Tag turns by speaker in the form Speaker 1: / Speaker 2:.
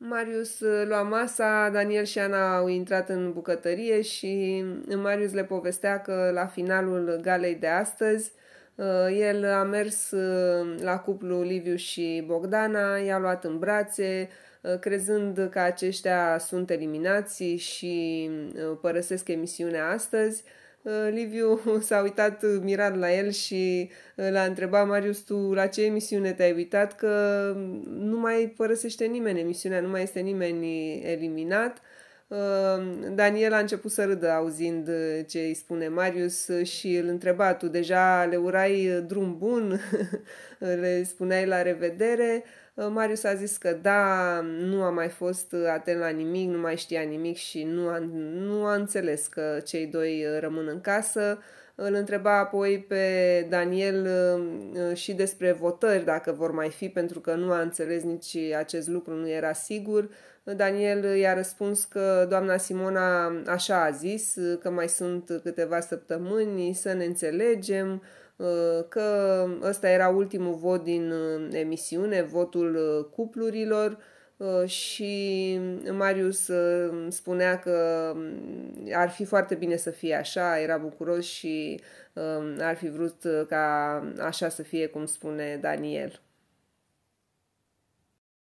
Speaker 1: Marius uh, lua masa, Daniel și Ana au intrat în bucătărie și uh, Marius le povestea că la finalul galei de astăzi uh, el a mers la cuplu Liviu și Bogdana, i-a luat în brațe, crezând că aceștia sunt eliminați și părăsesc emisiunea astăzi. Uh, Liviu s-a uitat uh, mirat la el și uh, l-a întrebat, Marius, tu la ce emisiune te-ai uitat? Că mm, nu mai părăsește nimeni emisiunea, nu mai este nimeni eliminat. Daniel a început să râdă auzind ce îi spune Marius și îl întreba, tu deja le urai drum bun, le spuneai la revedere, Uh, Marius a zis că da, nu a mai fost uh, atent la nimic, nu mai știa nimic și nu a, nu a înțeles că cei doi uh, rămân în casă. Îl întreba apoi pe Daniel și despre votări, dacă vor mai fi, pentru că nu a înțeles nici acest lucru, nu era sigur. Daniel i-a răspuns că doamna Simona așa a zis, că mai sunt câteva săptămâni să ne înțelegem, Uh, că ăsta era ultimul vot din uh, emisiune, votul uh, cuplurilor și Marius spunea că mm, ar fi foarte bine să fie așa, era bucuros și ar fi vrut ca așa să fie cum spune Daniel.